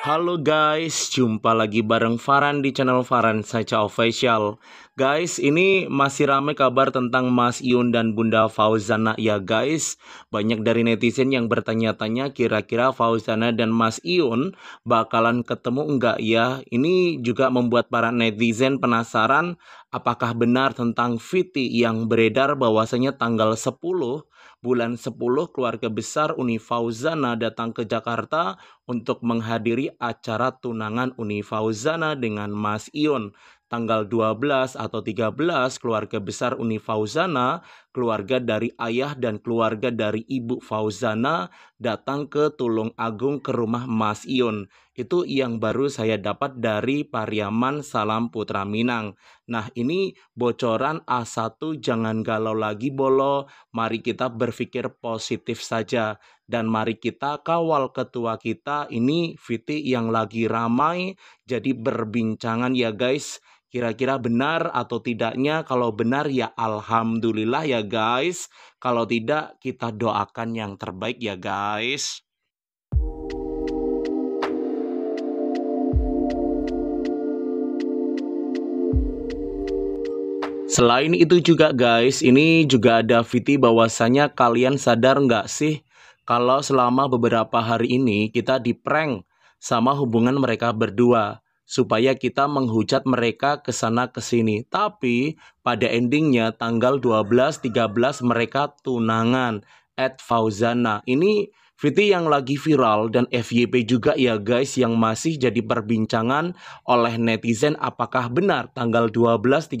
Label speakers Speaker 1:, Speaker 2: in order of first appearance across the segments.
Speaker 1: Halo guys, jumpa lagi bareng Faran di channel Faran Saca Official. Guys, ini masih ramai kabar tentang Mas Iun dan Bunda Fauzana ya guys. Banyak dari netizen yang bertanya-tanya kira-kira Fauzana dan Mas Iun bakalan ketemu enggak ya. Ini juga membuat para netizen penasaran apakah benar tentang Viti yang beredar bahwasanya tanggal 10 bulan 10 keluarga besar Uni Fauzana datang ke Jakarta untuk menghadiri acara tunangan Uni Fauzana dengan Mas Ion tanggal 12 atau 13 keluarga besar Uni Fauzana, keluarga dari ayah dan keluarga dari ibu Fauzana datang ke Tulung Agung ke rumah Mas Ion. Itu yang baru saya dapat dari Pariaman Salam Putra Minang. Nah ini bocoran A1 jangan galau lagi bolo, mari kita berpikir positif saja. Dan mari kita kawal ketua kita ini Viti yang lagi ramai jadi berbincangan ya guys kira-kira benar atau tidaknya. Kalau benar ya alhamdulillah ya guys. Kalau tidak kita doakan yang terbaik ya guys. Selain itu juga guys, ini juga ada VT bahwasanya kalian sadar nggak sih kalau selama beberapa hari ini kita di prank sama hubungan mereka berdua supaya kita menghujat mereka ke sana ke sini. Tapi pada endingnya tanggal 12 13 mereka tunangan at Fauzana. Ini Viti yang lagi viral dan FYP juga ya guys yang masih jadi perbincangan oleh netizen apakah benar tanggal 12 13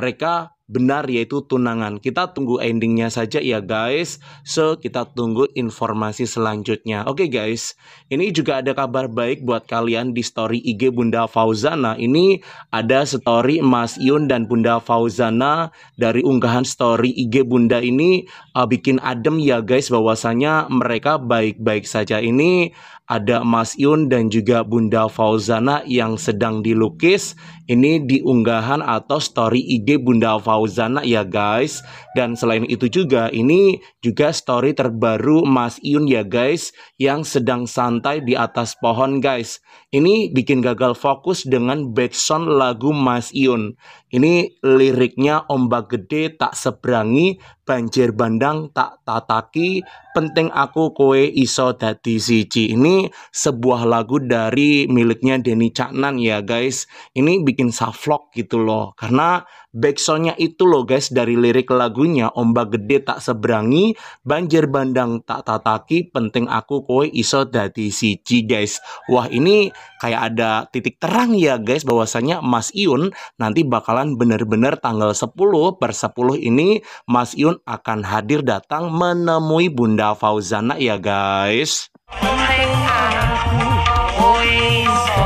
Speaker 1: mereka benar yaitu tunangan. Kita tunggu endingnya saja ya guys. So, kita tunggu informasi selanjutnya. Oke okay, guys, ini juga ada kabar baik buat kalian di story IG Bunda Fauzana. Ini ada story Mas Yun dan Bunda Fauzana dari unggahan story IG Bunda ini uh, bikin adem ya guys bahwasanya mereka baik-baik saja. Ini ada Mas Yun dan juga Bunda Fauzana yang sedang dilukis. Ini diunggahan atau story IG Bunda Fauzana ya guys. Dan selain itu juga ini juga story terbaru Mas Yun ya guys yang sedang santai di atas pohon guys. Ini bikin gagal fokus dengan backsound lagu Mas Yun. Ini liriknya ombak gede tak seberangi banjir bandang tak tataki penting aku kowe iso dadi siji ini sebuah lagu dari miliknya Denny Caknan ya guys ini bikin saflok gitu loh karena Backsoundnya itu loh guys dari lirik lagunya Ombak gede tak seberangi, banjir bandang tak tataki, penting aku kowe iso dati siji guys. Wah ini kayak ada titik terang ya guys bahwasanya Mas Iun nanti bakalan bener-bener tanggal 10 per 10 ini Mas Iun akan hadir datang menemui Bunda Fauzana ya guys. Penting aku iso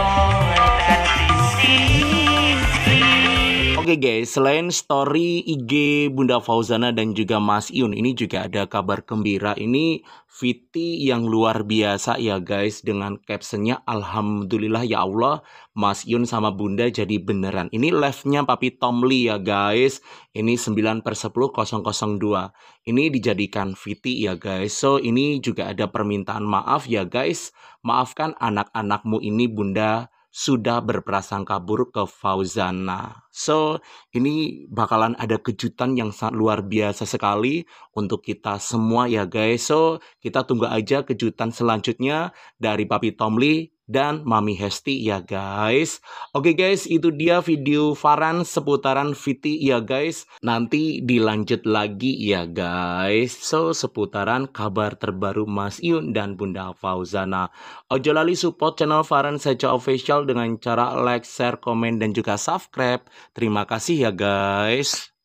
Speaker 1: Oke okay guys, selain story IG Bunda Fauzana dan juga Mas Iun, ini juga ada kabar gembira. Ini Viti yang luar biasa ya guys, dengan captionnya Alhamdulillah ya Allah, Mas Iun sama Bunda jadi beneran. Ini live-nya Papi Tomli ya guys, ini 9 per 10 002. Ini dijadikan Viti ya guys, so ini juga ada permintaan maaf ya guys, maafkan anak-anakmu ini Bunda sudah berprasangka buruk ke Fauzana. So, ini bakalan ada kejutan yang sangat luar biasa sekali untuk kita semua ya guys. So, kita tunggu aja kejutan selanjutnya dari Papi Tomli dan Mami Hesti ya guys. Oke guys, itu dia video Farhan seputaran Viti ya guys. Nanti dilanjut lagi ya guys. So, seputaran kabar terbaru Mas Iun dan Bunda Fauzana. Ojo lali support channel Farhan Seco Official dengan cara like, share, komen, dan juga subscribe. Terima kasih ya guys.